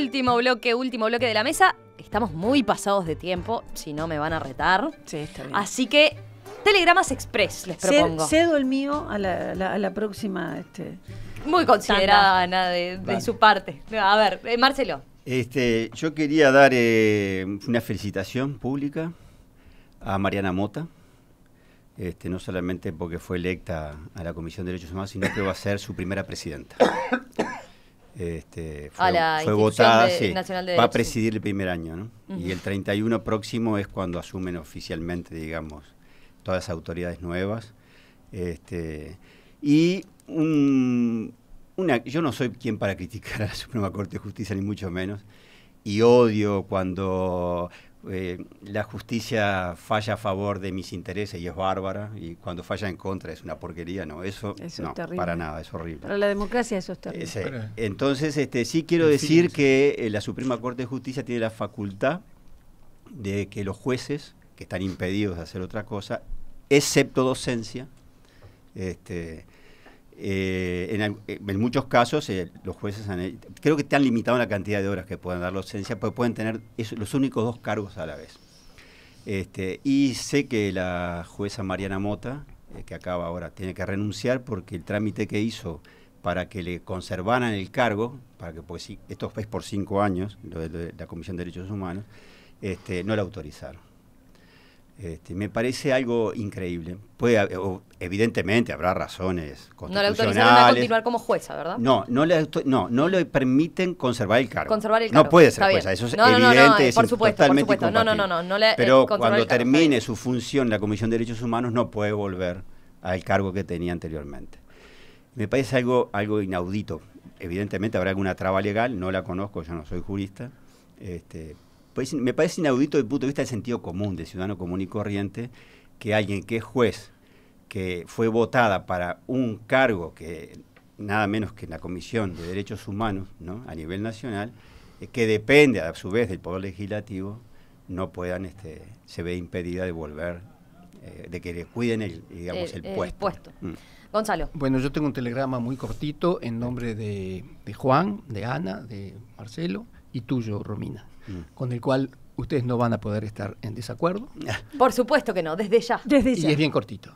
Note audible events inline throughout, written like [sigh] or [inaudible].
último bloque, último bloque de la mesa. Estamos muy pasados de tiempo, si no me van a retar. Sí, está bien. Así que Telegramas Express les propongo. Cedo el mío a la, próxima. Este, muy considerada, Ana, de, su parte. A ver, eh, Marcelo. Este, yo quería dar eh, una felicitación pública a Mariana Mota. Este, no solamente porque fue electa a la Comisión de Derechos Humanos, sino que va a ser su primera presidenta. [coughs] este, fue, votada, va a presidir el primer año, Y el 31 próximo es cuando asumen oficialmente, digamos, todas las autoridades nuevas. Este, y yo no soy quien para criticar a la Suprema Corte de Justicia, ni mucho menos, y odio cuando eh, la justicia falla a favor de mis intereses y es bárbara, y cuando falla en contra es una porquería, no, eso, no, para nada, es horrible. Para la democracia eso es terrible. Eh, Entonces, este, sí quiero decir que eh, la Suprema Corte de Justicia tiene la facultad de que los jueces, que están impedidos de hacer otra cosa, excepto docencia, este, eh, eh, en, muchos casos eh, los jueces han, creo que te han limitado la cantidad de horas que puedan dar la ausencia porque pueden tener los únicos dos cargos a la vez. Este, y sé que la jueza Mariana Mota, que acaba ahora, tiene que renunciar porque el trámite que hizo para que le conservaran el cargo, para que pues, esto es por cinco años, de, la Comisión de Derechos Humanos, este, no la autorizaron. Este, me parece algo increíble. Puede, evidentemente habrá razones constitucionales. No le autorizaron a continuar como jueza, ¿verdad? No, no le, permiten conservar el cargo. Conservar el cargo. No puede ser jueza, eso es evidente, totalmente por No, no, no, no, Pero cuando termine su función la Comisión de Derechos Humanos no puede volver al cargo que tenía anteriormente. Me parece algo, algo inaudito. Evidentemente habrá alguna traba legal, no la conozco, yo no soy jurista, este, pues, me parece inaudito desde el punto de vista del sentido común, de ciudadano común y corriente, que alguien que es juez, que fue votada para un cargo que nada menos que en la Comisión de Derechos Humanos ¿no? a nivel nacional, eh, que depende a su vez del Poder Legislativo, no puedan, este, se ve impedida de volver, eh, de que le cuiden el, digamos, el, puesto. Mm. Gonzalo. Bueno, yo tengo un telegrama muy cortito en nombre de Juan, de Ana, de Marcelo y tuyo, Romina. Mm. con el cual ustedes no van a poder estar en desacuerdo. Ah. Por supuesto que no, desde ya. Y es bien cortito.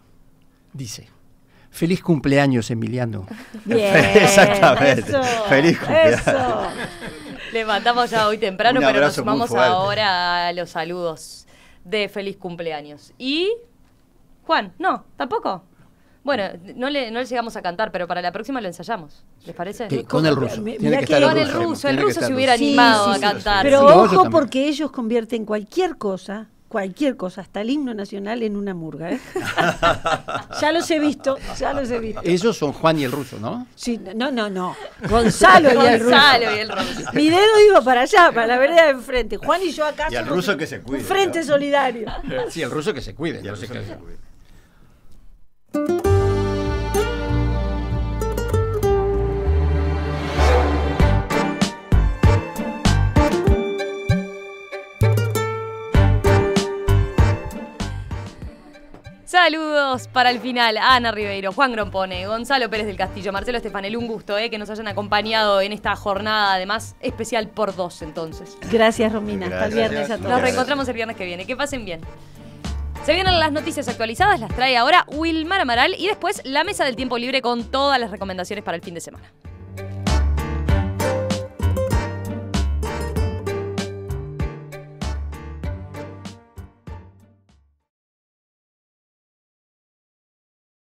Dice. Feliz cumpleaños, Emiliano. [laughs] Bien, Exactamente. Eso, Feliz cumpleaños. Eso. Le ya hoy temprano, pero nos sumamos ahora a los saludos de feliz cumpleaños. Y Juan, no, tampoco. Bueno, no le, no llegamos a cantar, pero para la próxima lo ensayamos. ¿Les parece? con el ruso. Tiene que, estar el ruso. El ruso se hubiera animado a cantar. Pero ojo porque ellos convierten cualquier cosa cualquier cosa, hasta el himno nacional en una murga. ¿eh? [laughs] ya los he visto, ya los he visto. Ellos son Juan y el ruso, ¿no? Sí, no, no, no. Gonzalo, y el ruso. Mi dedo iba para allá, para la verdad, de enfrente. Juan y yo acá. Y el ruso que se cuide. frente solidario. Sí, el ruso que se cuide. el ruso que se cuide. Saludos para el final. Ana Ribeiro, Juan Grompone, Gonzalo Pérez del Castillo, Marcelo Estefanel, un gusto eh, que nos hayan acompañado en esta jornada, además especial por dos entonces. Gracias Romina, hasta el viernes a todos. Nos reencontramos el viernes que viene, que pasen bien. Se vienen las noticias actualizadas, las trae ahora Wilmar Amaral y después la mesa del tiempo libre con todas las recomendaciones para el fin de semana.